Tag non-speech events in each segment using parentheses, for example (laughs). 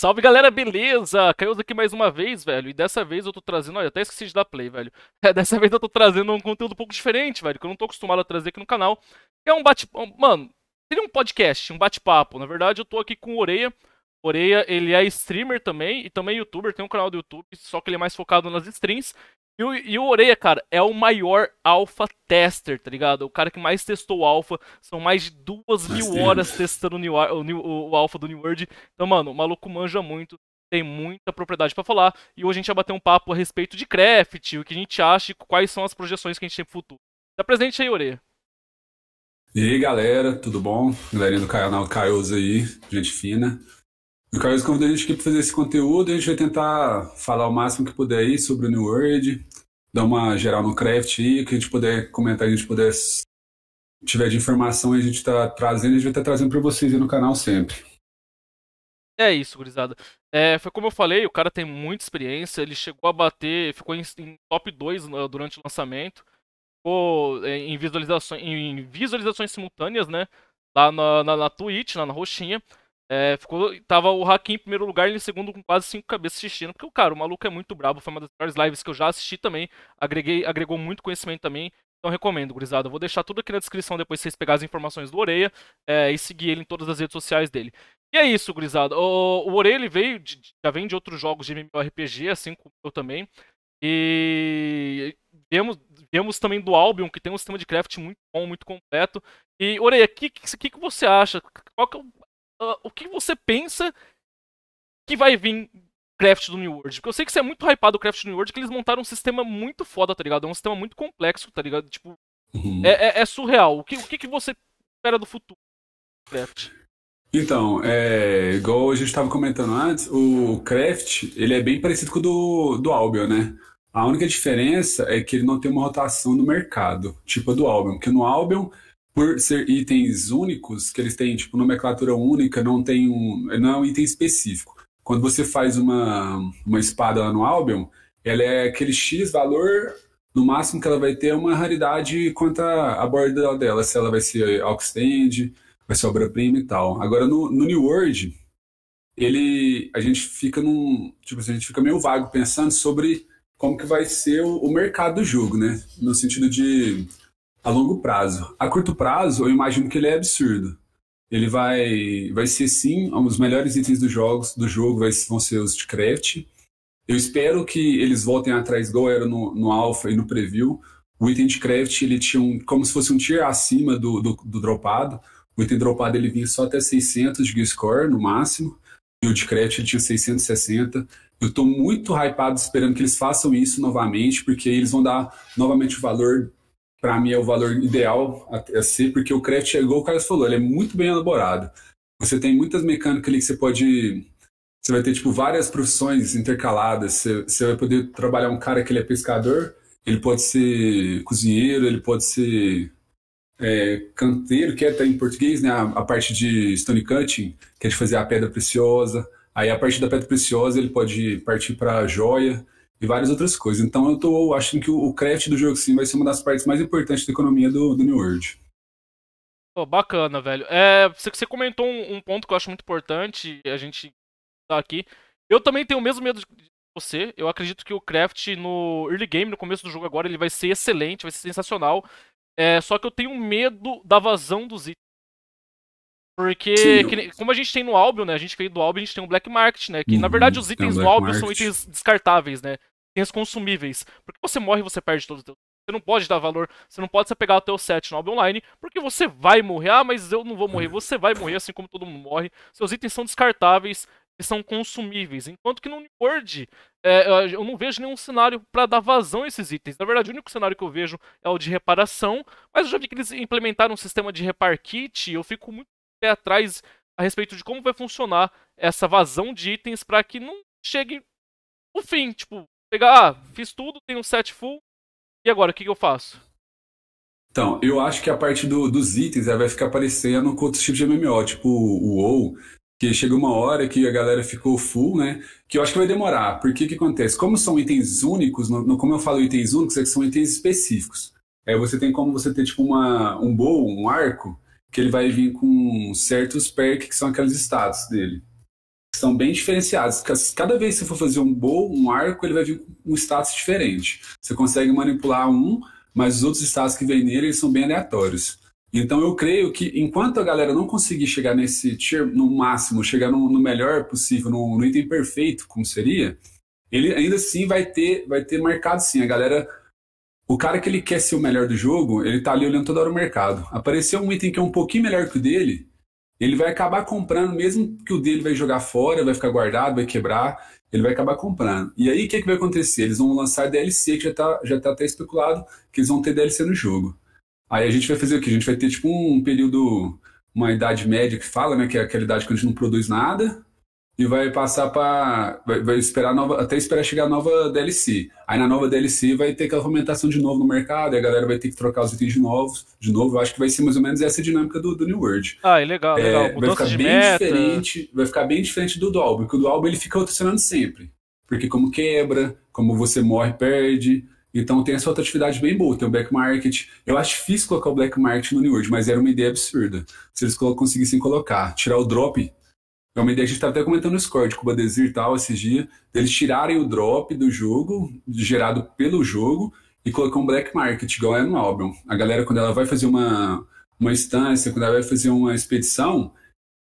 Salve galera, beleza? Caiu aqui mais uma vez, velho. E dessa vez eu tô trazendo. Olha, até esqueci de dar play, velho. (laughs) É, dessa vez eu tô trazendo um conteúdo um pouco diferente, velho, que eu não tô acostumado a trazer aqui no canal. É um bate. Mano, seria um podcast, um bate-papo. Na verdade, eu tô aqui com o Oreia. Oreia, ele é streamer também e também youtuber, tem um canal do YouTube, só que ele é mais focado nas streams. E o, e o Oreia, cara, é o maior alpha tester, tá ligado? O cara que mais testou o alpha. São mais de duas mil Deus. horas testando o, New, o, o alpha do New World. Então, mano, o maluco manja muito. Tem muita propriedade para falar. E hoje a gente vai bater um papo a respeito de craft, o que a gente acha e quais são as projeções que a gente tem pro futuro. Tá presente aí, Oreia. E aí, galera, tudo bom? Galerinha do canal Caioso aí, gente fina. O Carlos convidou a gente aqui para fazer esse conteúdo e a gente vai tentar falar o máximo que puder aí sobre o New World, dar uma geral no craft aí, que a gente puder comentar, a gente puder tiver de informação a gente tá trazendo, a gente vai estar tá trazendo para vocês aí no canal sempre. É isso, gurizada. É, foi como eu falei, o cara tem muita experiência, ele chegou a bater, ficou em, em top 2 né, durante o lançamento, ficou é, em visualizações, em visualizações simultâneas, né? Lá na, na, na Twitch, lá na roxinha. É, ficou, tava o Hakim em primeiro lugar e em segundo com quase cinco cabeças assistindo. Porque, o cara, o maluco é muito brabo. Foi uma das melhores lives que eu já assisti também. Agreguei, agregou muito conhecimento também. Então recomendo, gurizada. vou deixar tudo aqui na descrição depois vocês pegarem as informações do Oreia é, e seguir ele em todas as redes sociais dele. E é isso, gurizada. O, o Oreia ele veio, de, já vem de outros jogos de MMORPG, assim como eu também. E viemos, viemos também do Albion, que tem um sistema de craft muito bom, muito completo. E, Oreia, o que, que, que, você acha? Qual que é o uh, o que você pensa que vai vir craft do New World. Porque eu sei que você é muito hypado o craft do New World, que eles montaram um sistema muito foda, tá ligado? É um sistema muito complexo, tá ligado? Tipo, uhum. é, é, é, surreal. O que, o que você espera do futuro do craft? Então, é, igual a gente estava comentando antes, o craft, ele é bem parecido com o do, do Albion, né? A única diferença é que ele não tem uma rotação no mercado, tipo a do Albion. Porque no Albion por ser itens únicos, que eles têm tipo nomenclatura única, não tem um, não é um item específico. Quando você faz uma, uma espada lá no Albion, ela é aquele X valor, no máximo que ela vai ter uma raridade quanto à borda dela, se ela vai ser outstand, vai ser obra-prima e tal. Agora no, no New World, ele a gente fica num, tipo assim, a gente fica meio vago pensando sobre como que vai ser o, o mercado do jogo, né? No sentido de a longo prazo. A curto prazo, eu imagino que ele é absurdo. Ele vai, vai ser sim um dos melhores itens dos jogos, do jogo vai, vão ser os de craft. Eu espero que eles voltem atrás, igual era no, no Alpha e no Preview. O item de craft, ele tinha um, como se fosse um tier acima do, do, do dropado. O item dropado, ele vinha só até 600 de score, no máximo. E o de craft, ele tinha 660. Eu estou muito hypado esperando que eles façam isso novamente, porque eles vão dar novamente o valor para mim é o valor ideal a, a ser, porque o crédito, é igual o Carlos falou, ele é muito bem elaborado. Você tem muitas mecânicas ali que você pode. Você vai ter tipo várias profissões intercaladas. Você, você vai poder trabalhar um cara que ele é pescador, ele pode ser cozinheiro, ele pode ser é, canteiro, que é tá, em português, né? A, a, parte de stone cutting, que é de fazer a pedra preciosa. Aí a parte da pedra preciosa ele pode partir para joia e várias outras coisas. Então eu tô achando que o craft do jogo sim vai ser uma das partes mais importantes da economia do, do New World. Pô, bacana, velho. É, você, você comentou um, um, ponto que eu acho muito importante a gente tá aqui. Eu também tenho o mesmo medo de você. Eu acredito que o craft no early game, no começo do jogo agora, ele vai ser excelente, vai ser sensacional. É, só que eu tenho medo da vazão dos itens. Porque, que, como a gente tem no Albion, né? A gente veio do Albion, a gente tem um Black Market, né? Que, uhum, na verdade, os itens é do Albion são itens descartáveis, né? itens consumíveis. Porque você morre você perde todos os teus. Você não pode dar valor, você não pode pegar o teu set no online, porque você vai morrer. Ah, mas eu não vou morrer. Você vai morrer, assim como todo mundo morre. Seus itens são descartáveis, e são consumíveis. Enquanto que no New World, é, eu não vejo nenhum cenário para dar vazão a esses itens. Na verdade, o único cenário que eu vejo é o de reparação, mas eu já vi que eles implementaram um sistema de repar kit, eu fico muito pé atrás a respeito de como vai funcionar essa vazão de itens para que não chegue o fim, tipo, pegar, ah, fiz tudo, tenho um set full, e agora, o que, que eu faço? Então, eu acho que a parte do, dos itens vai ficar aparecendo com outros tipos de MMO, tipo o WoW, que chega uma hora que a galera ficou full, né? Que eu acho que vai demorar, porque o que acontece? Como são itens únicos, no, no, como eu falo itens únicos, é que são itens específicos. É, você tem como você ter, tipo, uma, um bow, um arco, que ele vai vir com certos perks, que são aqueles status dele são bem diferenciados. Cada vez que você for fazer um bow, um arco, ele vai vir com um status diferente. Você consegue manipular um, mas os outros status que vêm nele eles são bem aleatórios. Então eu creio que enquanto a galera não conseguir chegar nesse tier, no máximo, chegar no, no melhor possível, no, no, item perfeito, como seria, ele ainda assim vai ter, vai ter marcado sim. A galera. O cara que ele quer ser o melhor do jogo, ele tá ali olhando toda hora o mercado. Apareceu um item que é um pouquinho melhor que o dele, ele vai acabar comprando, mesmo que o dele vai jogar fora, vai ficar guardado, vai quebrar, ele vai acabar comprando. E aí o que, é que vai acontecer? Eles vão lançar DLC, que já está já tá até especulado que eles vão ter DLC no jogo. Aí a gente vai fazer o quê? A gente vai ter tipo um período, uma idade média que fala, né? Que é aquela idade que a gente não produz nada, e vai passar para vai, vai, esperar nova, até esperar chegar a nova DLC. Aí na nova DLC vai ter que a aumentação de novo no mercado, e a galera vai ter que trocar os itens de novos, de novo. Eu acho que vai ser mais ou menos essa dinâmica do, do New World. Ah, legal, é, legal. Vai ficar bem meta. diferente, vai ficar bem diferente do do álbum, porque o do álbum ele fica rotacionando sempre. Porque como quebra, como você morre, perde, então tem essa outra atividade bem boa, tem o black market. Eu acho difícil colocar o black market no New World, mas era uma ideia absurda. Se eles conseguissem colocar, tirar o drop é uma ideia que a gente estava até comentando no Discord com o Badesir e tal esses dias, eles tirarem o drop do jogo, gerado pelo jogo, e colocar um black market, igual é no Albion. A galera, quando ela vai fazer uma, uma instância, quando ela vai fazer uma expedição,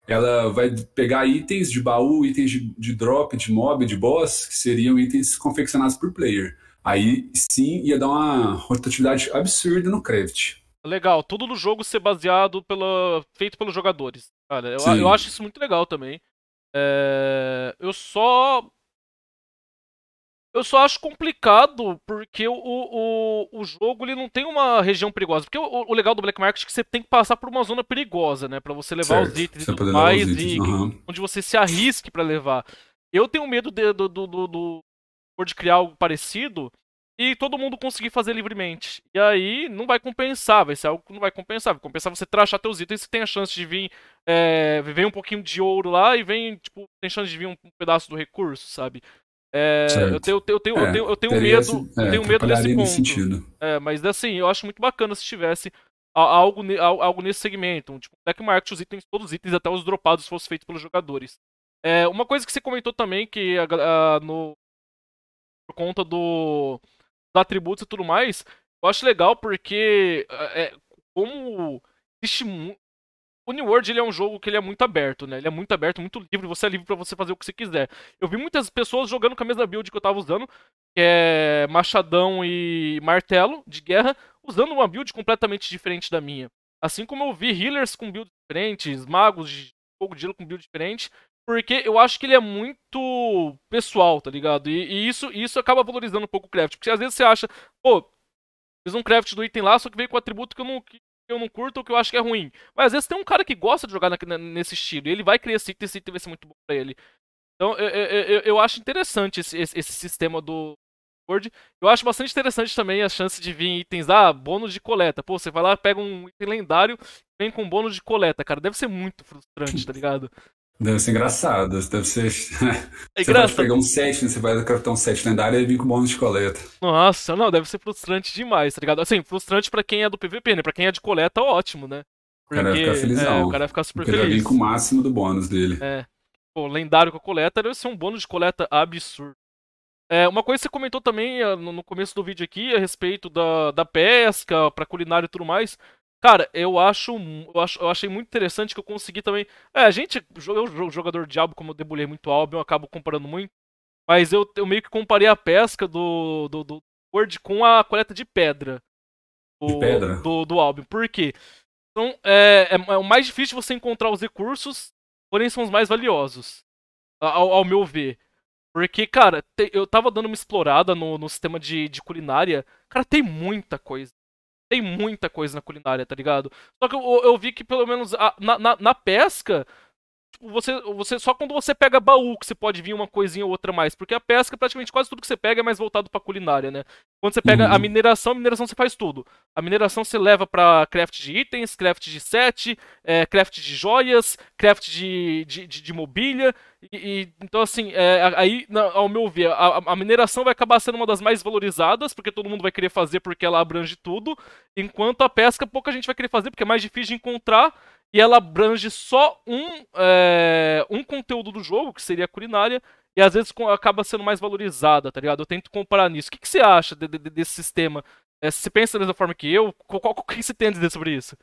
ela vai pegar itens de baú, itens de, de drop, de mob, de boss, que seriam itens confeccionados por player. Aí sim ia dar uma rotatividade absurda no craft. Legal, tudo no jogo ser baseado pela. feito pelos jogadores. Cara, eu, eu, acho isso muito legal também. É... eu só. Eu só acho complicado porque o, o, o jogo ele não tem uma região perigosa. Porque o, o legal do Black Market é que você tem que passar por uma zona perigosa, né? Pra você levar certo. os itens você e tudo mais. E, uhum. Onde você se arrisque para levar. Eu tenho medo de, do, do, do, do, de criar algo parecido e todo mundo conseguir fazer livremente. E aí não vai compensar, vai ser algo que não vai compensar. Vai compensar você trachar teus itens que tem a chance de vir. É, vem um pouquinho de ouro lá e vem, tipo, tem chance de vir um, um pedaço do recurso, sabe? É, eu tenho, eu tenho, é, eu tenho, eu tenho medo, eu é, tenho medo desse ponto. Sentido. É, mas assim, eu acho muito bacana se tivesse algo, algo nesse segmento. Um, tipo, é um deck market, os itens, todos os itens, até os dropados fossem feitos pelos jogadores. É, uma coisa que você comentou também, que a, a, no, por conta do atributos e tudo mais, eu acho legal porque é, como existe o New World ele é um jogo que ele é muito aberto, né? Ele é muito aberto, muito livre, você é livre para você fazer o que você quiser. Eu vi muitas pessoas jogando com a mesma build que eu tava usando, que é machadão e martelo de guerra, usando uma build completamente diferente da minha. Assim como eu vi healers com builds diferentes, magos de fogo de gelo com build diferente, porque eu acho que ele é muito pessoal, tá ligado? E, e isso, isso acaba valorizando um pouco o craft. Porque às vezes você acha, pô, fiz um craft do item lá, só que veio com atributo que eu não, que eu não curto ou que eu acho que é ruim. Mas às vezes tem um cara que gosta de jogar na, nesse estilo. E ele vai criar esse item, esse item vai ser muito bom pra ele. Então eu, eu, eu acho interessante esse, esse, esse sistema do, eu acho bastante interessante também a chance de vir itens, ah, bônus de coleta. Pô, você vai lá, pega um item lendário, vem com bônus de coleta, cara. Deve ser muito frustrante, tá ligado? Deve ser engraçado. Deve ser. (laughs) É você pode pegar um set, né? Você vai cartão um set lendário e vem com bônus de coleta. Nossa, não, deve ser frustrante demais, tá ligado? Assim, frustrante pra quem é do PVP, né? Pra quem é de coleta, ótimo, né? Porque, o cara vai ficar felizão. É, o cara vai ficar super Porque feliz. Ele vai vir com o máximo do bônus dele. É. Pô, lendário com a coleta deve ser um bônus de coleta absurdo. É, uma coisa que você comentou também ah, no começo do vídeo aqui, a respeito da, da pesca, pra culinária e tudo mais. Cara, eu acho, eu acho. Eu achei muito interessante que eu consegui também. É, a gente, eu, jogador de álbum, como eu debulhei muito álbum, eu acabo comparando muito. Mas eu, eu meio que comparei a pesca do, do, do Word com a coleta de pedra. Do, de pedra. Do, do álbum. Por quê? Então, é, é, é, o mais difícil você encontrar os recursos, porém são os mais valiosos, ao, ao meu ver. Porque, cara, te, eu tava dando uma explorada no, no sistema de, de culinária. Cara, tem muita coisa. Tem muita coisa na culinária, tá ligado? Só que eu, eu vi que pelo menos a, na, na, na pesca você, você só quando você pega baú que você pode vir uma coisinha ou outra mais, porque a pesca praticamente quase tudo que você pega é mais voltado para culinária, né? Quando você pega uhum. a mineração, a mineração você faz tudo. A mineração você leva para craft de itens, craft de set, é, craft de joias, craft de, de, de, de mobília. E, e, então, assim, é, aí, ao meu ver, a, a, mineração vai acabar sendo uma das mais valorizadas, porque todo mundo vai querer fazer porque ela abrange tudo, enquanto a pesca pouca gente vai querer fazer, porque é mais difícil de encontrar e ela abrange só um, é, um conteúdo do jogo, que seria a culinária, e às vezes acaba sendo mais valorizada, tá ligado? Eu tento comparar nisso. O que, que você acha de, de, desse sistema? É, você pensa da mesma forma que eu? Qual, qual, o que você tem a dizer sobre isso?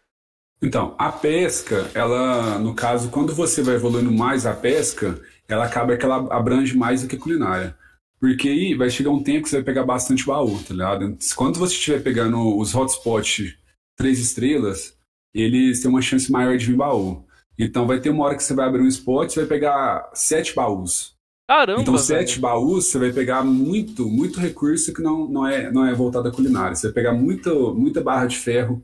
Então, a pesca, ela, no caso, quando você vai evoluindo mais a pesca, ela acaba que ela abrange mais do que a culinária. Porque aí vai chegar um tempo que você vai pegar bastante baú, tá ligado? Quando você estiver pegando os hotspots três estrelas, eles têm uma chance maior de vir baú. Então vai ter uma hora que você vai abrir um spot, você vai pegar sete baús. Caramba! Então sete baús, você vai pegar muito, muito recurso que não, não, é, não é voltado à culinária. Você vai pegar muito, muita barra de ferro.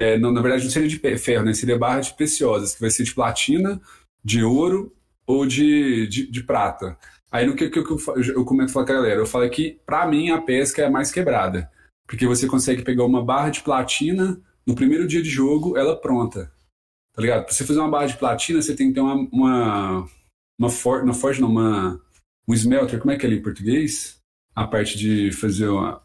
É, não, na verdade não seria de ferro, né? Seria barra de preciosas, que vai ser de platina, de ouro ou de, de, de prata. Aí no que, que, eu, eu comento com a galera? Eu falo que, para mim, a pesca é a mais quebrada. Porque você consegue pegar uma barra de platina no primeiro dia de jogo, ela pronta. Tá ligado? Pra você fazer uma barra de platina, você tem que ter uma. Uma, uma, for, uma forge, não, uma. Um smelter, como é que é ali em português? A parte de fazer uma.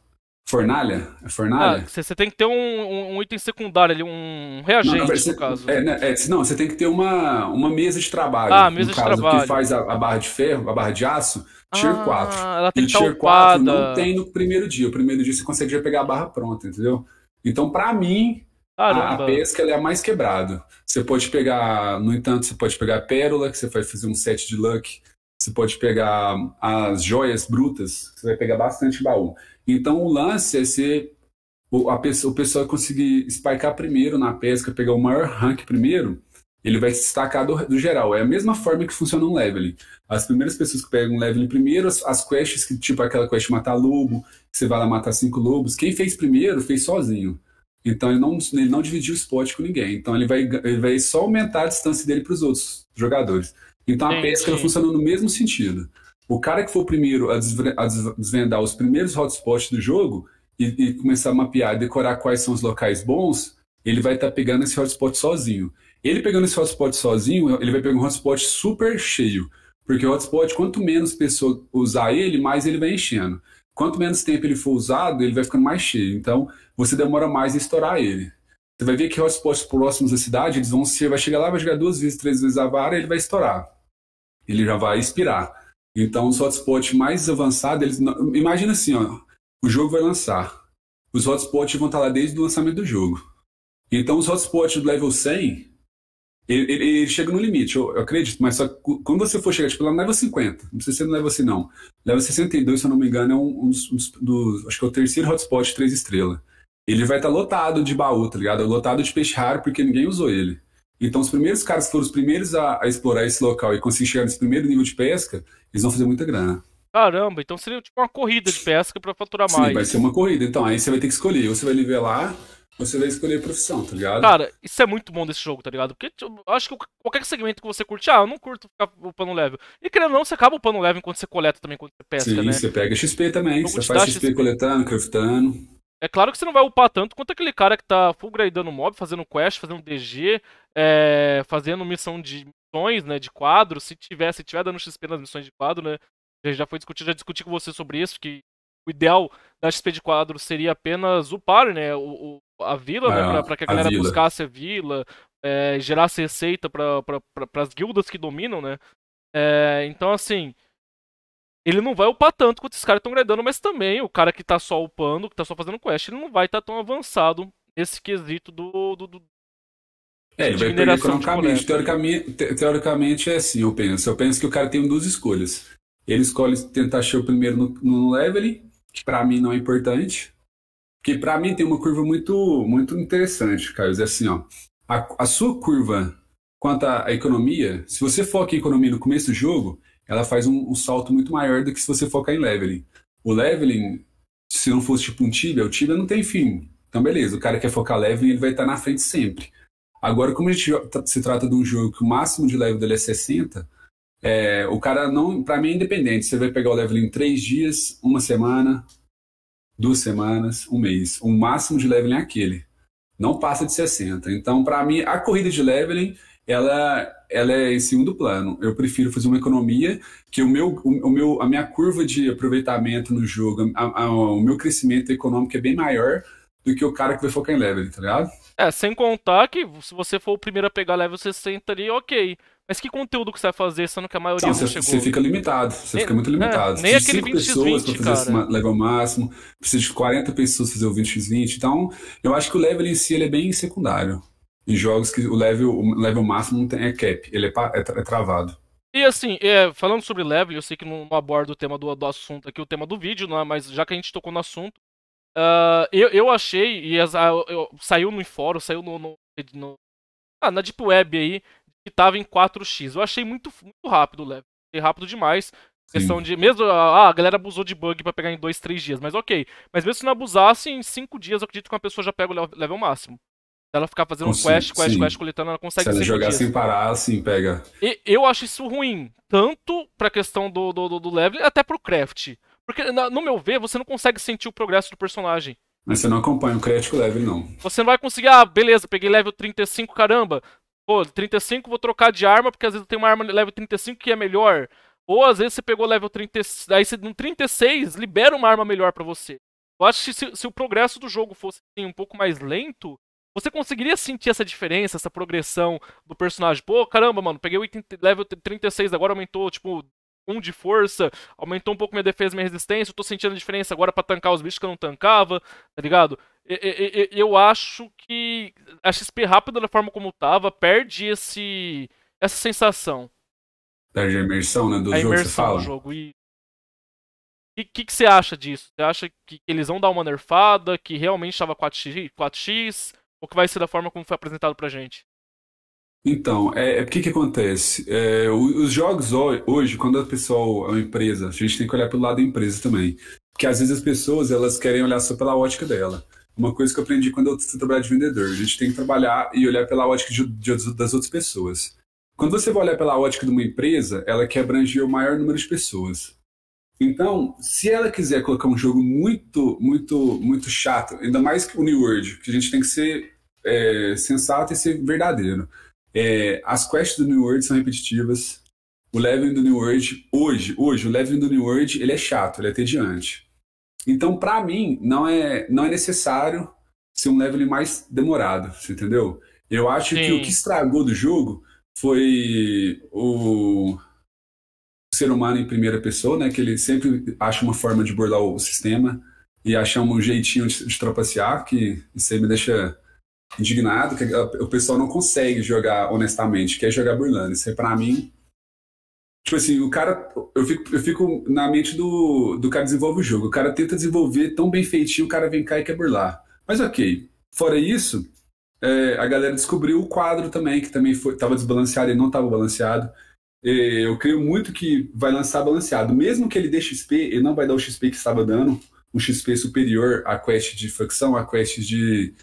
Fornalha? É fornalha? Ah, você tem que ter um, um, um, item secundário ali, um reagente, não, no caso. É, né, é, não, você tem que ter uma, uma mesa de trabalho. Ah, mesa no de caso, trabalho. que faz a, a, barra de ferro, a barra de aço, tier ah, 4. Ela tem tá e que tier tá 4 não tem no primeiro dia. O primeiro dia você consegue já pegar a barra pronta, entendeu? Então, para mim, Caramba. A pesca ela é a mais quebrada. Você pode pegar, no entanto, você pode pegar a pérola, que você vai fazer um set de luck. Você pode pegar as joias brutas, você vai pegar bastante baú. Então o lance é ser a pessoa, o pessoal conseguir spikear primeiro na pesca, pegar o maior rank primeiro, ele vai se destacar do, do, geral. É a mesma forma que funciona um leveling. As primeiras pessoas que pegam um leveling primeiro, as, as quests, que, tipo aquela quest matar lobo, que você vai lá matar cinco lobos, quem fez primeiro fez sozinho. Então ele não, ele não dividiu o spot com ninguém. Então ele vai, ele vai só aumentar a distância dele para os outros jogadores. Então a sim, pesca sim. Tá funciona no mesmo sentido. O cara que for o primeiro a, desvendar os primeiros hotspots do jogo e, e começar a mapear, e decorar quais são os locais bons, ele vai estar tá pegando esse hotspot sozinho. Ele pegando esse hotspot sozinho, ele vai pegar um hotspot super cheio. Porque o hotspot, quanto menos pessoa usar ele, mais ele vai enchendo. Quanto menos tempo ele for usado, ele vai ficando mais cheio. Então, você demora mais em estourar ele. Você vai ver que hotspots próximos da cidade, eles vão ser, vai chegar lá, vai jogar duas vezes, três vezes a vara, ele vai estourar. Ele já vai expirar. Então, os hotspots mais avançados, eles imagina assim, ó, o jogo vai lançar. Os hotspots vão estar lá desde o lançamento do jogo. Então, os hotspots do level 100, ele, ele, chega no limite, eu, eu acredito, mas só, quando você for chegar, tipo, lá não leva 50, não sei se não leva assim não. Leva 62, se eu não me engano, é um, um, dos, um, dos, acho que é o terceiro hotspot 3 estrelas. Ele vai estar tá lotado de baú, tá ligado? Lotado de peixe raro porque ninguém usou ele. Então, os primeiros caras que foram os primeiros a, a, explorar esse local e conseguir chegar nesse primeiro nível de pesca, eles vão fazer muita grana. Caramba, então seria tipo uma corrida de pesca para faturar mais. Sim, vai ser uma corrida. Então, aí você vai ter que escolher. Ou você vai nivelar, você vai escolher profissão, tá ligado? Cara, isso é muito bom desse jogo, tá ligado? Porque tipo, eu acho que qualquer segmento que você curte, ah, eu não curto ficar upando level. E querendo ou não, você acaba upando level enquanto você coleta também, enquanto você pesca, Sim, né? você pega XP também, você faz XP, XP coletando, craftando. É claro que você não vai upar tanto quanto aquele cara que tá full gradando mob, fazendo quest, fazendo DG, é, fazendo missão de missões, né, de quadro, se tiver, se tiver dando XP nas missões de quadro, né, já foi discutido, já discuti com você sobre isso, que o ideal da XP de quadro seria apenas upar, né, o, o a vila, ah, né? É, para que a galera a buscasse a vila, é, gerasse receita para pra, pra, as guildas que dominam, né? É, então, assim, ele não vai upar tanto quanto esses caras estão gradando, mas também o cara que tá só upando, que tá só fazendo quest, ele não vai estar tá tão avançado nesse quesito do. do, do é, ele vai perder economicamente. Né? Teoricamente, te, teoricamente é assim, eu penso. Eu penso que o cara tem duas escolhas. Ele escolhe tentar achar o primeiro no, no level, que para mim não é importante que para mim tem uma curva muito, muito interessante, Caio. É assim, ó, a, a sua curva quanto à economia, se você foca em economia no começo do jogo, ela faz um, um, salto muito maior do que se você focar em leveling. O leveling, se não fosse tipo um Tibia, o Tibia não tem fim. Então, beleza, o cara quer focar leveling, ele vai estar na frente sempre. Agora, como a gente se trata de um jogo que o máximo de level dele é 60, é, o cara não, para mim é independente. Você vai pegar o leveling em 3 dias, uma semana, duas semanas, um mês. O máximo de leveling é aquele. Não passa de 60. Então, para mim, a corrida de leveling, ela, ela é em segundo plano. Eu prefiro fazer uma economia, que o meu, o, meu, a minha curva de aproveitamento no jogo, a, a, o meu crescimento econômico é bem maior do que o cara que vai focar em leveling, tá ligado? É, sem contar que se você for o primeiro a pegar level 60 ali, ok. Mas que conteúdo que você vai fazer, sendo que a maioria tá, não, você, chegou? Você fica limitado, você fica muito é, limitado. É, nem precisa aquele 20 pessoas para fazer cara. esse level máximo, precisa de 40 pessoas para fazer o 20x20. Então, eu acho que o level em si ele é bem secundário. Em jogos que o level, o level máximo não tem, é cap, ele é, é, é travado. E assim, é, falando sobre level, eu sei que não abordo o tema do, do assunto aqui, o tema do vídeo, não é? mas já que a gente tocou no assunto, uh, eu, eu achei, e as, ah, eu, eu, saiu no fórum, saiu no, no, no ah, na Deep Web aí, que tava em 4x. Eu achei muito, muito rápido o level. Achei rápido demais. Questão de. Mesmo. Ah, ah, a galera abusou de bug para pegar em 2, 3 dias. Mas ok. Mas mesmo se não abusasse, em 5 dias eu acredito que uma pessoa já pega o level máximo. Ela ficar fazendo Consigo, quest, quest, sim. quest, coletando, ela consegue Se ela jogar dias. sem parar, assim, pega. E, eu acho isso ruim. Tanto pra questão do, do, do level, até pro craft. Porque, no meu ver, você não consegue sentir o progresso do personagem. Mas você não acompanha o crítico level, não. Você não vai conseguir, ah, beleza, peguei level 35, caramba. Pô, 35 vou trocar de arma, porque às vezes eu tenho uma arma level 35 que é melhor. Ou às vezes você pegou level 36, aí você, no 36 libera uma arma melhor para você. Eu acho que se, se, o progresso do jogo fosse assim, um pouco mais lento, você conseguiria sentir essa diferença, essa progressão do personagem. Pô, caramba, mano, peguei o item level 36, agora aumentou, tipo, 1 de força, aumentou um pouco minha defesa, minha resistência, eu tô sentindo a diferença agora para tancar os bichos que eu não tancava, tá ligado? Eu, acho que a XP rápida da forma como tava perde esse essa sensação. Perde a imersão, né, do a jogo, imersão você fala? Do jogo. E o que, que, você acha disso? Você acha que eles vão dar uma nerfada, que realmente estava 4x, 4x, ou que vai ser da forma como foi apresentado pra gente? Então, é, é, o que que acontece? É, os jogos hoje, quando a pessoa é uma empresa, a gente tem que olhar pelo lado da empresa também. Porque às vezes as pessoas, elas querem olhar só pela ótica dela. Uma coisa que eu aprendi quando eu trabalhar de vendedor, a gente tem que trabalhar e olhar pela ótica de, de, das outras pessoas. Quando você vai olhar pela ótica de uma empresa, ela quer abranger o maior número de pessoas. Então, se ela quiser colocar um jogo muito, muito, muito chato, ainda mais que o New World, que a gente tem que ser é, sensato e ser verdadeiro. É, as quests do New World são repetitivas. O leveling do New World, hoje, hoje, o leveling do New World, ele é chato, ele é tediante. Então, para mim, não é, não é necessário ser um leveling mais demorado, você entendeu? Eu acho Sim. que o que estragou do jogo foi o ser humano em primeira pessoa, né? Que ele sempre acha uma forma de bordar o sistema e achar um jeitinho de, de trapacear, que isso aí me deixa indignado que o pessoal não consegue jogar honestamente, quer é jogar burlando. Isso é pra mim. Tipo assim, o cara. Eu fico, eu fico na mente do, do cara que desenvolve o jogo. O cara tenta desenvolver tão bem feitinho, o cara vem cá e quer burlar. Mas ok. Fora isso, é, a galera descobriu o quadro também, que também tava desbalanceado e não tava balanceado. E é, eu creio muito que vai lançar balanceado. Mesmo que ele dê XP, ele não vai dar o XP que estava dando, um XP superior à quest de facção, à quest de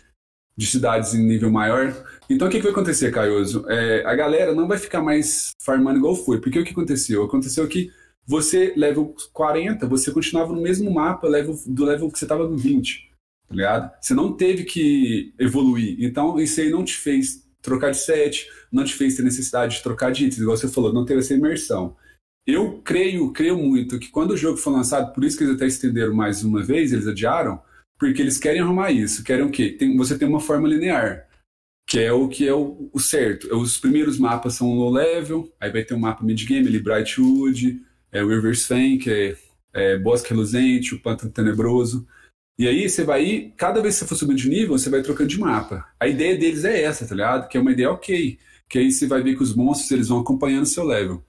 de cidades em nível maior. Então o que, que vai acontecer, Caioso? É, a galera não vai ficar mais farmando igual foi, porque o que aconteceu? Aconteceu que você, level 40, você continuava no mesmo mapa level, do level que você estava no 20, tá ligado? Você não teve que evoluir. Então isso aí não te fez trocar de set, não te fez ter necessidade de trocar de itens, igual você falou, não teve essa imersão. Eu creio, creio muito que quando o jogo foi lançado, por isso que eles até estenderam mais uma vez, eles adiaram, porque eles querem arrumar isso. Querem o quê? Tem, você tem uma forma linear, que é o que é o, o certo. É, os primeiros mapas são low level, aí vai ter um mapa mid-game, ali Brightwood, é, River's Fang, que é, é Bosque Reluzente, o Pântano Tenebroso. E aí você vai ir, cada vez que você for subindo de nível, você vai trocando de mapa. A ideia deles é essa, tá ligado? Que é uma ideia ok. Que aí você vai ver que os monstros eles vão acompanhando o seu level.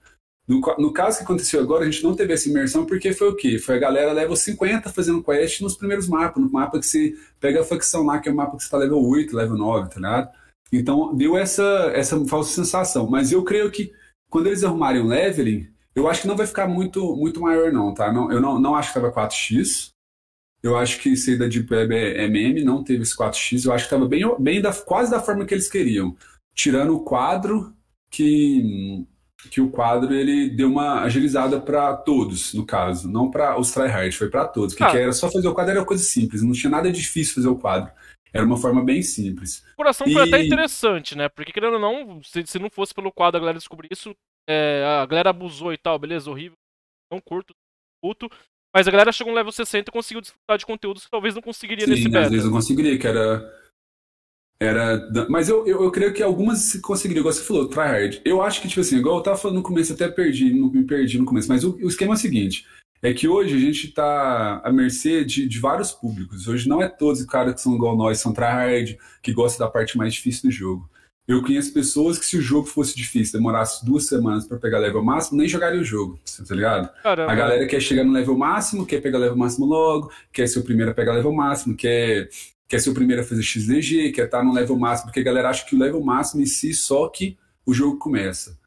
No, no, caso que aconteceu agora, a gente não teve essa imersão porque foi o quê? Foi a galera level 50 fazendo quest nos primeiros mapas, no mapa que você pega a facção lá, que é o mapa que você está level 8, level 9, tá ligado? Então deu essa, essa falsa sensação. Mas eu creio que quando eles arrumarem o leveling, eu acho que não vai ficar muito, muito maior, não, tá? Não, eu não, não acho que tava 4x. Eu acho que isso aí da Deep Web é, é meme, não teve esse 4x. Eu acho que tava bem, bem da, quase da forma que eles queriam. Tirando o quadro que que o quadro ele deu uma agilizada para todos, no caso, não para os tryhards, foi para todos. Porque ah. era só fazer o quadro era coisa simples, não tinha nada difícil fazer o quadro. Era uma forma bem simples. O coração e... foi até interessante, né? Porque querendo ou não, se, se não fosse pelo quadro a galera descobrir isso, é, a galera abusou e tal, beleza, horrível, não curto, puto. Mas a galera chegou no level 60 e conseguiu desfrutar de conteúdos que talvez não conseguiria Sim, nesse beta. às vezes não conseguiria, que era era. Mas eu, eu, eu creio que algumas conseguiriam, igual você falou, tryhard. Eu acho que, tipo assim, igual eu tava falando no começo, até perdi, não me perdi no começo, mas o, o esquema é o seguinte: é que hoje a gente está à mercê de, de, vários públicos. Hoje não é todos os caras que são igual nós, são tryhard, que gostam da parte mais difícil do jogo. Eu conheço pessoas que se o jogo fosse difícil, demorasse duas semanas para pegar level máximo, nem jogaria o jogo, tá ligado? Caramba. A galera quer chegar no level máximo, quer pegar level máximo logo, quer ser o primeiro a pegar level máximo, quer quer ser o primeiro a fazer XDG, quer estar tá no level máximo, porque a galera acha que o level máximo em si só que o jogo começa.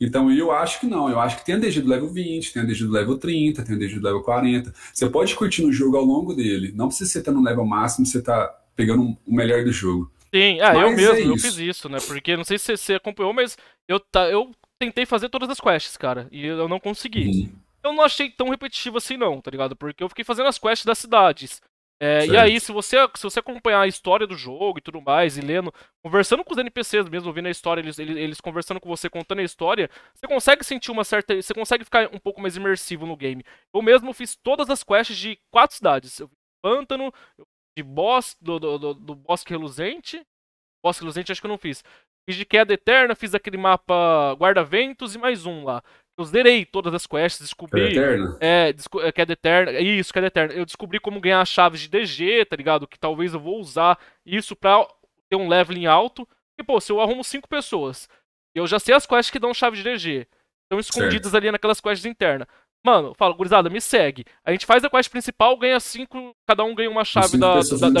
Então eu acho que não, eu acho que tem a DG do level 20, tem a DG do level 30, tem a DG do level 40. Você pode curtir no jogo ao longo dele, não precisa você estar tá no level máximo, você tá pegando o melhor do jogo. Sim, ah, mas é eu mesmo, é eu fiz isso, né? Porque não sei se você acompanhou, mas eu, tá, eu tentei fazer todas as quests, cara, e eu não consegui. Uhum. Eu não achei tão repetitivo assim, não, tá ligado? Porque eu fiquei fazendo as quests das cidades. É, e aí, se você, se você acompanhar a história do jogo e tudo mais, e lendo, conversando com os NPCs mesmo, ouvindo a história, eles, eles, eles, conversando com você, contando a história, você consegue sentir uma certa. Você consegue ficar um pouco mais imersivo no game. Eu mesmo fiz todas as quests de quatro cidades. Eu fiz pântano, eu de boss, do, do, do, do Bosque Reluzente. Bosque Reluzente acho que eu não fiz. Fiz de Queda Eterna, fiz aquele mapa Guarda-Ventos e mais um lá. Eu zerei todas as quests, descobri. É, é, é, que eterna. Isso, que é eterna. Eu descobri como ganhar as chaves de DG, tá ligado? Que talvez eu vou usar isso pra ter um leveling alto. E, pô, se eu arrumo cinco pessoas, eu já sei as quests que dão chave de DG. Estão escondidas certo. ali naquelas quests internas. Mano, fala, gurizada, me segue. A gente faz a quest principal, ganha 5, cada um ganha uma chave da, da, da 25.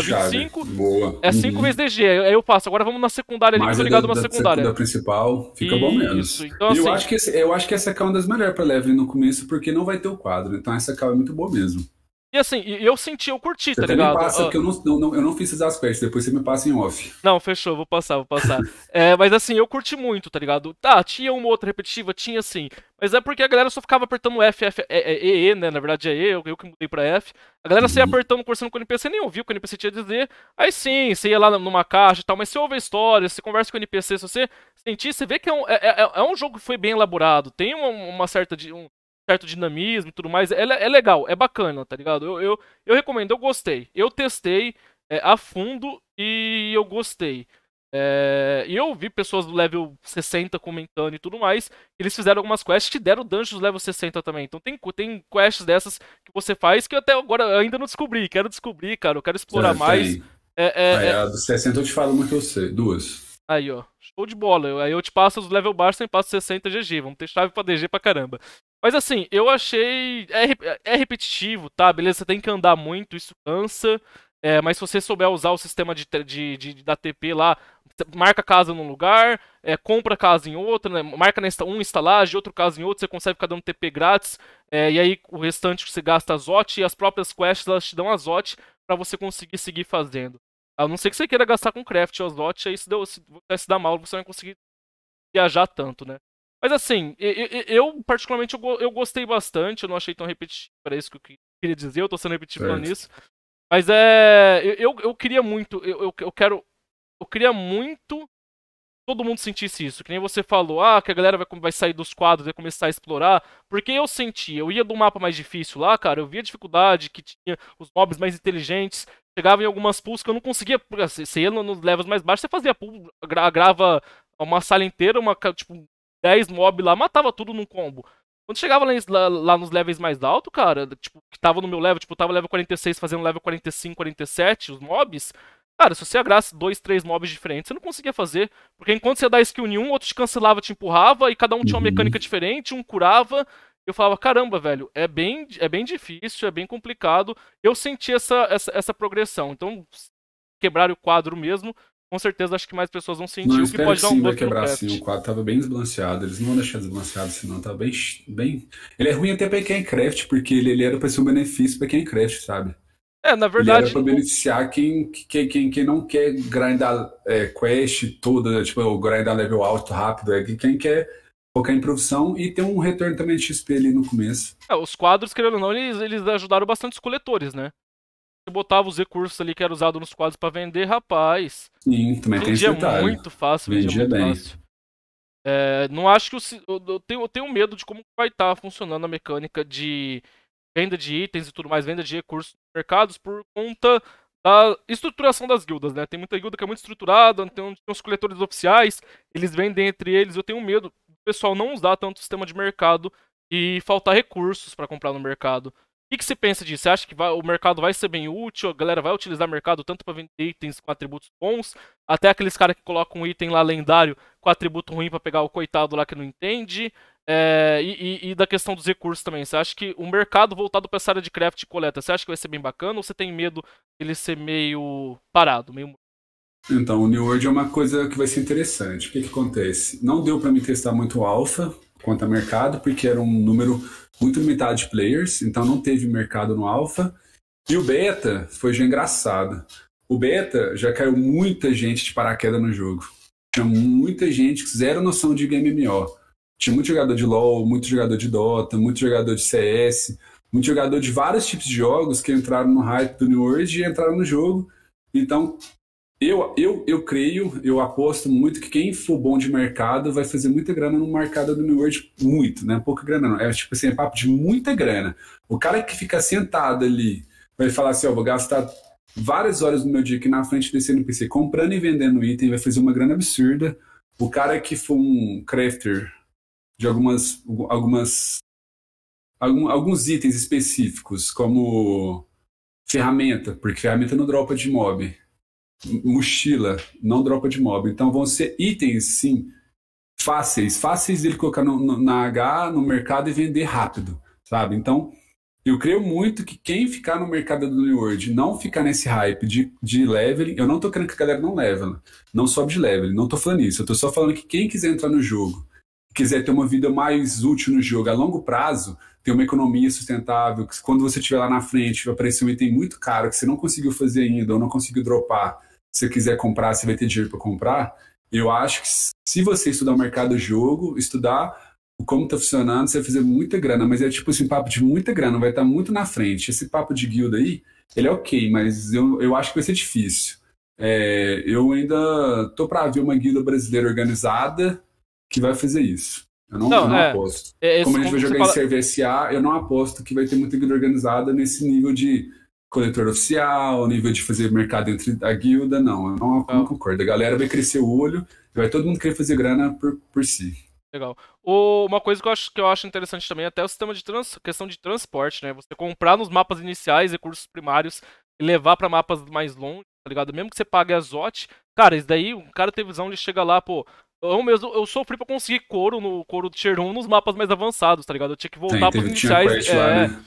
Chave. Boa. É 5 uhum. vezes DG, aí eu faço. Agora vamos na secundária ali, Mas tô ligado da, uma secundária. Da principal, fica Isso. bom menos. Então, assim, eu, acho que esse, eu acho que essa cal é uma das melhores pra level no começo, porque não vai ter o quadro. Então essa cal é muito boa mesmo. E assim, eu senti, eu curti, você tá ligado? Me passa, uh, eu não, não, eu não fiz esses aspectos, depois você me passa em off. Não, fechou, vou passar, vou passar. (laughs) é, mas assim, eu curti muito, tá ligado? Tá, tinha uma outra repetitiva, tinha sim. Mas é porque a galera só ficava apertando F, F, E, E, né? Na verdade é E, eu, eu que mudei pra F. A galera saía uhum. apertando, conversando com o NPC, nem ouvia o que o NPC tinha a dizer. Aí sim, você ia lá numa caixa e tal, mas você ouve a história, você conversa com o NPC, se você sentir, você vê que é um, é, é, é um jogo que foi bem elaborado, tem uma, uma certa. De, um, certo dinamismo e tudo mais. É, é legal, é bacana, tá ligado? Eu, eu, eu recomendo, eu gostei. Eu testei é, a fundo e eu gostei. É, e eu vi pessoas do level 60 comentando e tudo mais. Eles fizeram algumas quests que deram dungeons level 60 também. Então tem, tem quests dessas que você faz que eu até agora ainda não descobri. Quero descobrir, cara. Eu quero explorar mais. É, é, é, A do 60 eu te falo uma que eu sei. Duas. Aí, ó. Show de bola. aí eu te passo os level baixos e passo 60 GG. Vamos ter chave pra DG pra caramba. Mas assim, eu achei. É, é repetitivo, tá? Beleza, você tem que andar muito, isso cansa. É, mas se você souber usar o sistema de, de, de da TP lá, marca casa num lugar, é, compra casa em outro né? marca nesta, um estalagem, outro casa em outro, você consegue ficar dando TP grátis, é, e aí o restante você gasta azote, e as próprias quests elas te dão azote para você conseguir seguir fazendo. A não ser que você queira gastar com craft ou azote, aí se, deu, se se dar mal, você não vai conseguir viajar tanto, né? Mas assim, eu, eu particularmente eu, eu, gostei bastante, eu não achei tão repetitivo, era isso que eu queria dizer, eu tô sendo repetitivo certo. nisso. Mas é. Eu, eu queria muito, eu, eu quero. Eu queria muito todo mundo sentisse isso. Que nem você falou, ah, que a galera vai, vai sair dos quadros, e começar a explorar. Porque eu senti, eu ia do mapa mais difícil lá, cara, eu via dificuldade que tinha os mobs mais inteligentes. Chegava em algumas pools que eu não conseguia. Assim, você ia nos levels mais baixos, você fazia pool, gra grava uma sala inteira, uma, tipo, 10 mob lá, matava tudo num combo. Quando chegava lá, lá nos levels mais alto, cara, tipo, que tava no meu level, tipo, tava level 46 fazendo level 45, 47, os mobs, Cara, se você agrasse dois, três mobs diferentes, você não conseguia fazer. Porque enquanto você dar skill um outro te cancelava, te empurrava, e cada um tinha uma uhum. mecânica diferente, um curava. Eu falava, caramba, velho, é bem, é bem difícil, é bem complicado. Eu senti essa, essa, essa progressão. Então, quebrar o quadro mesmo com certeza acho que mais pessoas vão sentir não, o que pode que dar um sim, vai quebrar sim, o quadro tava bem desbalanceado, eles não vão deixar desbalanceado senão tava tá bem, bem... Ele é ruim até pra quem é craft, porque ele, ele era pra ser um benefício pra quem é craft, sabe? É, na verdade... Ele era pra beneficiar quem, quem, quem, quem não quer grindar é, quest toda, né? tipo, grindar level alto rápido, é quem quer focar em profissão e ter um retorno também de XP ali no começo. É, os quadros, querendo ou não, eles, eles ajudaram bastante os coletores, né? Você botava os recursos ali que era usado nos quadros para vender, rapaz. Sim, também tem esse detalhe. muito fácil, vendia, vendia bem. Fácil. É, não acho que eu, eu, tenho, eu tenho medo de como vai estar tá funcionando a mecânica de venda de itens e tudo mais, venda de recursos nos mercados por conta da estruturação das guildas, né? Tem muita guilda que é muito estruturada, tem, tem coletores oficiais, eles vendem entre eles. Eu tenho medo do pessoal não usar tanto o sistema de mercado e faltar recursos para comprar no mercado. O que, que você pensa disso? Você acha que vai, o mercado vai ser bem útil? A galera vai utilizar o mercado tanto para vender itens com atributos bons, até aqueles caras que colocam um item lá lendário com atributo ruim para pegar o coitado lá que não entende? É, e, e, da questão dos recursos também. Você acha que o mercado voltado para essa área de craft e coleta, você acha que vai ser bem bacana ou você tem medo ele ser meio parado, meio então, o New World é uma coisa que vai ser interessante. O que, que acontece? Não deu para me testar muito alfa, quanto a mercado, porque era um número muito limitado de players, então não teve mercado no alfa. E o beta foi já engraçado. O beta já caiu muita gente de paraquedas no jogo. Tinha muita gente que zero noção de MMO. Tinha muito jogador de LoL, muito jogador de Dota, muito jogador de CS, muito jogador de vários tipos de jogos que entraram no hype do New World e entraram no jogo. Então, eu, eu, eu creio, eu aposto muito que quem for bom de mercado vai fazer muita grana no mercado do New World, muito, né? Pouca grana não. É tipo assim, é papo de muita grana. O cara que fica sentado ali vai falar assim, ó, vou gastar várias horas do meu dia aqui na frente desse NPC comprando e vendendo item, vai fazer uma grana absurda. O cara que for um crafter de algumas, algumas algum, alguns itens específicos, como ferramenta, porque ferramenta não dropa de mob mochila, não dropa de mob Então vão ser itens, sim, fáceis, fáceis ele colocar no, no, na H, no mercado e vender rápido, sabe? Então, eu creio muito que quem ficar no mercado do New World não ficar nesse hype de, de leveling, eu não tô querendo que a galera não leve não sobe de leveling, não tô falando isso, eu tô só falando que quem quiser entrar no jogo, quiser ter uma vida mais útil no jogo a longo prazo, ter uma economia sustentável, que quando você estiver lá na frente, vai aparecer um item muito caro que você não conseguiu fazer ainda ou não conseguiu dropar, você quiser comprar, você vai ter dinheiro para comprar. Eu acho que se você estudar o mercado jogo, estudar como tá funcionando, você vai fazer muita grana, mas é tipo assim, papo de muita grana, vai estar tá muito na frente. Esse papo de guilda aí, ele é ok, mas eu, eu acho que vai ser difícil. É, eu ainda tô para ver uma guilda brasileira organizada que vai fazer isso. Eu não, não, eu não é, aposto. É, é Como a gente vai jogar fala... em CVSA, eu não aposto que vai ter muita guilda organizada nesse nível de coletor oficial, nível de fazer mercado entre a guilda, não, eu não, não concordo. A galera vai crescer o olho, vai todo mundo querer fazer grana por, por si. Legal. O, uma coisa que eu, acho, que eu acho interessante também, é até o sistema de trans, questão de transporte, né? Você comprar nos mapas iniciais recursos primários e levar para mapas mais longe, tá ligado? Mesmo que você pague azote, cara, isso daí, o cara tem visão, ele chega lá, pô, eu mesmo, eu sofri pra conseguir couro no couro do Tier 1 nos mapas mais avançados, tá ligado? Eu tinha que voltar Tem, pros iniciais. É, lá, né?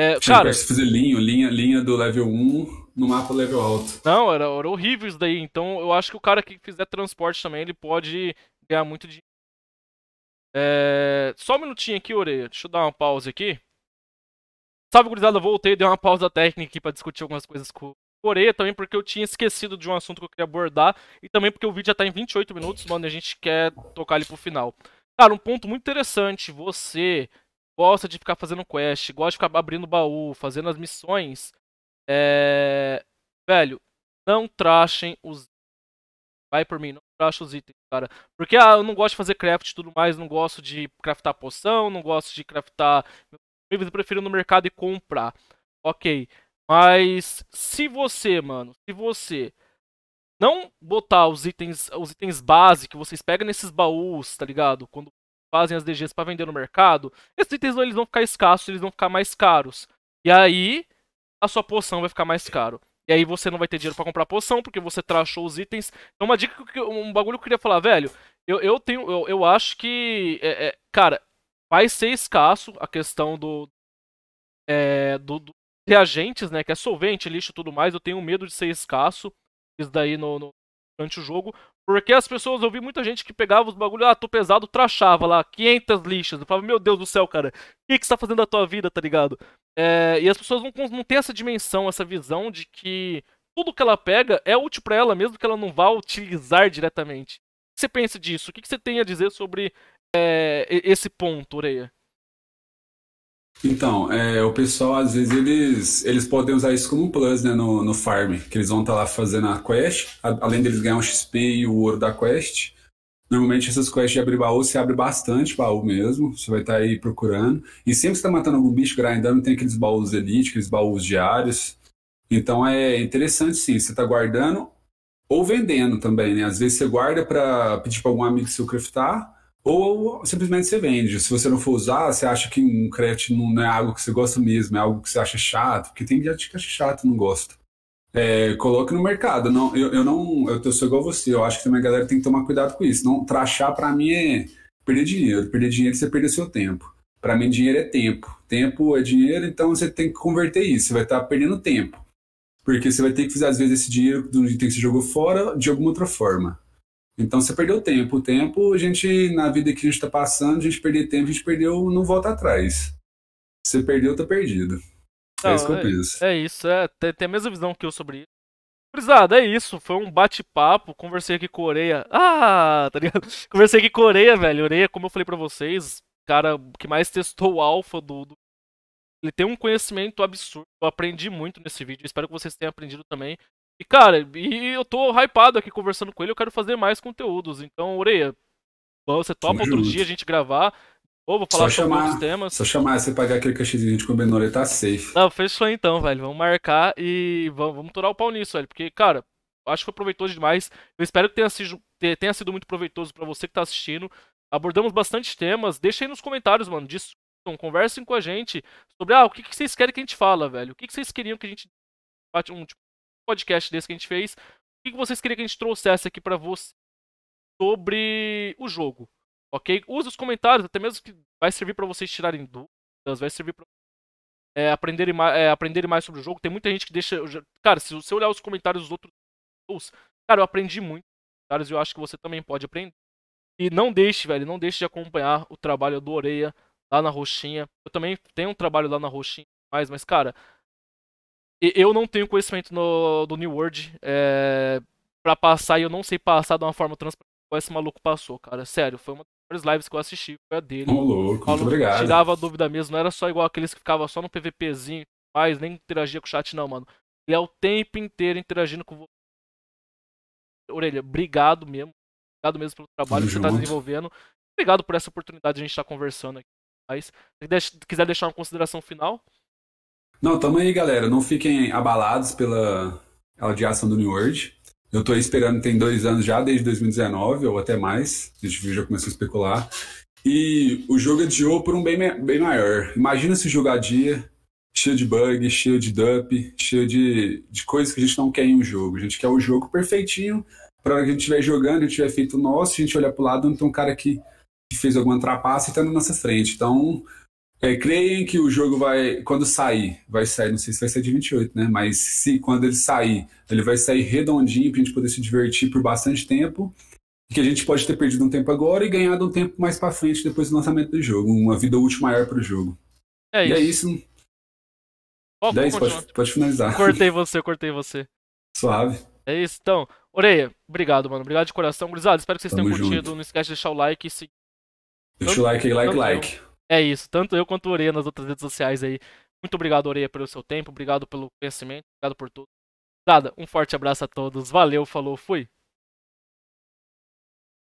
É, Sim, cara. fazer linha, linha, linha do level 1 no mapa level alto. Não, era, era horrível isso daí. Então eu acho que o cara que fizer transporte também, ele pode ganhar muito dinheiro. É... Só um minutinho aqui, Oreia. Deixa eu dar uma pausa aqui. Salve, gurizada. Voltei, dei uma pausa técnica aqui pra discutir algumas coisas com o Oreia também, porque eu tinha esquecido de um assunto que eu queria abordar. E também porque o vídeo já tá em 28 minutos, mano, e a gente quer tocar ele pro final. Cara, um ponto muito interessante. Você gosta de ficar fazendo quest, gosta de ficar abrindo baú, fazendo as missões, é... velho, não trachem os Vai por mim, não tracha os itens, cara. Porque, ah, eu não gosto de fazer craft e tudo mais, não gosto de craftar poção, não gosto de craftar... Eu prefiro no mercado e comprar. Ok, mas se você, mano, se você não botar os itens, os itens base que vocês pegam nesses baús, tá ligado? Quando fazem as DGs para vender no mercado, esses itens eles vão ficar escassos, eles vão ficar mais caros. E aí, a sua poção vai ficar mais caro. E aí você não vai ter dinheiro para comprar poção, porque você trashou os itens. Então uma dica, um bagulho que eu queria falar, velho, eu, eu tenho, eu, eu acho que, é, é, cara, vai ser escasso a questão do, é, do, do, reagentes, né, que é solvente, lixo e tudo mais, eu tenho medo de ser escasso, isso daí no, no durante o jogo, porque as pessoas, eu vi muita gente que pegava os bagulhos ah, tô pesado, trachava lá, 500 lixas. Eu falava, meu Deus do céu, cara, o que, que você tá fazendo da tua vida, tá ligado? É, e as pessoas não, não têm essa dimensão, essa visão de que tudo que ela pega é útil para ela, mesmo que ela não vá utilizar diretamente. O que você pensa disso? O que, que você tem a dizer sobre é, esse ponto, Oreia? Então, é, o pessoal, às vezes, eles, eles podem usar isso como um plus, né, no, no farm, que eles vão estar tá lá fazendo a quest, a, além deles ganhar um XP e o ouro da quest. Normalmente essas quests de abrir baú, se abre bastante baú mesmo, você vai estar tá aí procurando. E sempre que você está matando algum bicho grindando, tem aqueles baús elite, aqueles baús diários. Então é interessante sim, você está guardando ou vendendo também, né? Às vezes você guarda para pedir para algum amigo seu craftar, ou simplesmente você vende. Se você não for usar, você acha que um crédito não é algo que você gosta mesmo, é algo que você acha chato, porque tem gente que acha chato não gosta. É, coloque no mercado. Não, eu, eu não, eu, eu sou igual você, eu acho que também a galera tem que tomar cuidado com isso. Não trachar para mim é perder dinheiro. Perder dinheiro é você perde seu tempo. Para mim, dinheiro é tempo. Tempo é dinheiro, então você tem que converter isso. Você vai estar tá perdendo tempo. Porque você vai ter que fazer, às vezes, esse dinheiro do que você jogou fora de alguma outra forma. Então você perdeu tempo. O tempo, a gente, na vida que a gente está passando, a gente perdeu tempo, a gente perdeu, não volta atrás. Você perdeu, tá perdido. É não, é isso que eu é penso. É, é isso, é, tem, tem, a mesma visão que eu sobre isso. Curizada, é isso. Foi um bate-papo. Conversei aqui com a Oreia. Ah, tá ligado? (laughs) Conversei aqui com a Oreia, velho. Oreia, como eu falei pra vocês, cara que mais testou o alfa do, do. Ele tem um conhecimento absurdo. Eu aprendi muito nesse vídeo. Espero que vocês tenham aprendido também. E, cara, e eu tô hypado aqui conversando com ele, eu quero fazer mais conteúdos. Então, Oreia, você topa outro dia a gente gravar. Ou vou falar só sobre chamar, temas. Só chamar, você pagar aquele cachezinho de combinou, ele tá safe. Não, fechou então, velho. Vamos marcar e vamos, vamos torar o pau nisso, velho. Porque, cara, acho que foi proveitoso demais. Eu espero que tenha sido, tenha sido muito proveitoso para você que tá assistindo. Abordamos bastante temas. Deixa aí nos comentários, mano. Discutam, conversem com a gente sobre ah, o que, que vocês querem que a gente fala, velho. O que, que vocês queriam que a gente bate um tipo, podcast desse que a gente fez, o que vocês queriam que a gente trouxesse aqui para você sobre o jogo, ok? Use os comentários, até mesmo que vai servir para vocês tirarem dúvidas, vai servir para é, aprenderem, mais, é, aprenderem mais sobre o jogo. Tem muita gente que deixa. Cara, se você olhar os comentários dos outros. Cara, eu aprendi muito. Comentários, eu acho que você também pode aprender. E não deixe, velho, não deixe de acompanhar o trabalho do Oreia lá na Roxinha. Eu também tenho um trabalho lá na Roxinha, mas, mas cara, eu não tenho conhecimento no, do New World é, pra passar e eu não sei passar de uma forma transparente igual esse maluco passou, cara. Sério, foi uma das melhores lives que eu assisti, foi a dele. Ô, louco, muito obrigado. Tirava a dúvida mesmo, não era só igual aqueles que ficava só no PVPzinho mais, nem interagia com o chat, não, mano. Ele é o tempo inteiro interagindo com você. Orelha, obrigado mesmo. Obrigado mesmo pelo trabalho que você tá desenvolvendo. Obrigado por essa oportunidade de a gente estar tá conversando aqui. Mas, se quiser deixar uma consideração final. Não, tamo aí, galera. Não fiquem abalados pela audiação do New World. Eu tô esperando, tem dois anos já, desde 2019 ou até mais. A gente já começou a especular. E o jogo adiou é por um bem, bem maior. Imagina se dia cheio de bug, cheio de dump, cheio de, de coisas que a gente não quer em um jogo. A gente quer o um jogo perfeitinho, para hora que a gente estiver jogando, a gente tiver feito o nosso, a gente olhar para o lado, não tem um cara que, que fez alguma trapaça e tá na nossa frente. Então, é, creem que o jogo vai, quando sair, vai sair, não sei se vai sair de 28, né? Mas se quando ele sair, ele vai sair redondinho pra gente poder se divertir por bastante tempo. que a gente pode ter perdido um tempo agora e ganhado um tempo mais pra frente depois do lançamento do jogo. Uma vida útil maior pro jogo. É isso. E é isso. Oh, pode, pode finalizar. Cortei você, cortei você. Suave. É isso, então. Oreia, obrigado, mano. Obrigado de coração. Gurizada, espero que vocês Tamo tenham curtido. Junto. Não esquece de deixar o like e seguir. Deixa o like aí, like, like. É isso, tanto eu quanto o Oreia nas outras redes sociais aí. Muito obrigado, Oreia, pelo seu tempo, obrigado pelo conhecimento, obrigado por tudo. Nada, um forte abraço a todos, valeu, falou, fui!